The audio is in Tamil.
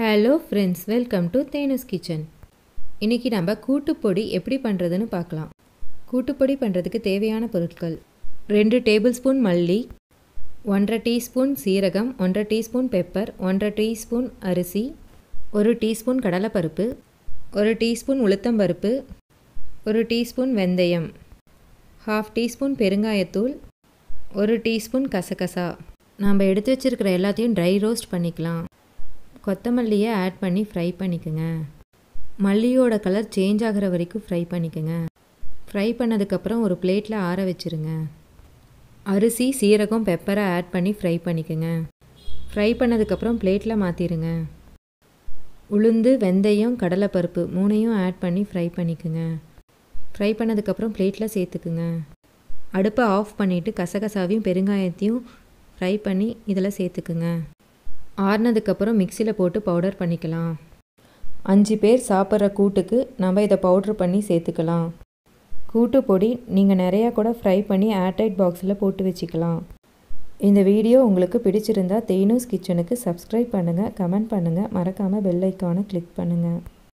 ஹலோ ஃப்ரெண்ட்ஸ் வெல்கம் டு தேனஸ் கிச்சன் இன்றைக்கி நம்ம கூட்டுப்பொடி எப்படி பண்ணுறதுன்னு பார்க்கலாம் கூட்டுப்பொடி பண்ணுறதுக்கு தேவையான பொருட்கள் ரெண்டு டேபிள் ஸ்பூன் மல்லி ஒன்றரை டீஸ்பூன் சீரகம் ஒன்றரை டீஸ்பூன் பெப்பர் ஒன்றரை டீஸ்பூன் அரிசி ஒரு டீஸ்பூன் கடலைப்பருப்பு ஒரு டீஸ்பூன் பருப்பு ஒரு டீஸ்பூன் வெந்தயம் ஹாஃப் டீஸ்பூன் பெருங்காயத்தூள் ஒரு டீஸ்பூன் கசகசா நாம் எடுத்து வச்சுருக்கிற எல்லாத்தையும் ட்ரை ரோஸ்ட் பண்ணிக்கலாம் கொத்தமல்லியை ஆட் பண்ணி ஃப்ரை பண்ணிக்கோங்க மல்லியோட கலர் சேஞ்ச் ஆகிற வரைக்கும் ஃப்ரை பண்ணிக்கோங்க ஃப்ரை பண்ணதுக்கப்புறம் ஒரு பிளேட்டில் ஆற வச்சுருங்க அரிசி சீரகம் பெப்பரை ஆட் பண்ணி ஃப்ரை பண்ணிக்கோங்க ஃப்ரை பண்ணதுக்கப்புறம் பிளேட்டில் மாற்றிடுங்க உளுந்து வெந்தயம் கடலைப்பருப்பு மூணையும் ஆட் பண்ணி ஃப்ரை பண்ணிக்கோங்க ஃப்ரை பண்ணதுக்கப்புறம் பிளேட்டில் சேர்த்துக்குங்க அடுப்பை ஆஃப் பண்ணிவிட்டு கசகசாவையும் பெருங்காயத்தையும் ஃப்ரை பண்ணி இதில் சேர்த்துக்குங்க ஆறுனதுக்கப்புறம் மிக்சியில் போட்டு பவுடர் பண்ணிக்கலாம் அஞ்சு பேர் சாப்பிட்ற கூட்டுக்கு நம்ம இதை பவுட்ரு பண்ணி சேர்த்துக்கலாம் கூட்டு பொடி நீங்கள் நிறையா கூட ஃப்ரை பண்ணி ஏர்டைட் பாக்ஸில் போட்டு வச்சுக்கலாம் இந்த வீடியோ உங்களுக்கு பிடிச்சிருந்தா தேனூஸ் கிச்சனுக்கு சப்ஸ்கிரைப் பண்ணுங்கள் கமெண்ட் பண்ணுங்கள் மறக்காமல் பெல் ஐக்கானை கிளிக் பண்ணுங்கள்